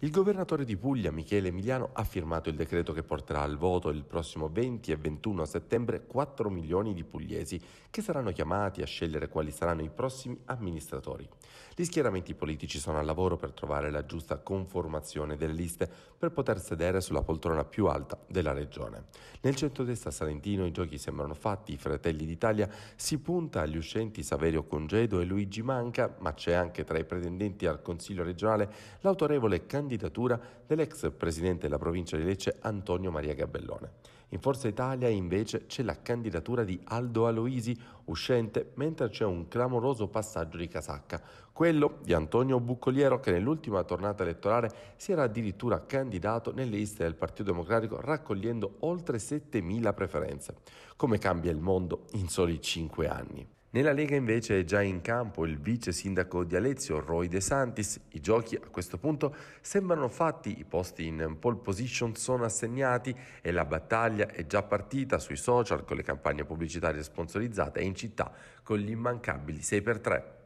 Il governatore di Puglia, Michele Emiliano, ha firmato il decreto che porterà al voto il prossimo 20 e 21 settembre 4 milioni di pugliesi che saranno chiamati a scegliere quali saranno i prossimi amministratori. Gli schieramenti politici sono al lavoro per trovare la giusta conformazione delle liste per poter sedere sulla poltrona più alta della regione. Nel centrodestra salentino i giochi sembrano fatti, i Fratelli d'Italia si punta agli uscenti Saverio Congedo e Luigi Manca, ma c'è anche tra i pretendenti al Consiglio regionale l'autorevole candidato candidatura dell'ex presidente della provincia di Lecce Antonio Maria Gabellone. In Forza Italia invece c'è la candidatura di Aldo Aloisi uscente mentre c'è un clamoroso passaggio di casacca, quello di Antonio Buccoliero che nell'ultima tornata elettorale si era addirittura candidato nelle liste del Partito Democratico raccogliendo oltre 7.000 preferenze. Come cambia il mondo in soli 5 anni. Nella Lega invece è già in campo il vice sindaco di Alezio, Roy De Santis. I giochi a questo punto sembrano fatti, i posti in pole position sono assegnati e la battaglia è già partita sui social con le campagne pubblicitarie sponsorizzate e in città con gli immancabili 6x3.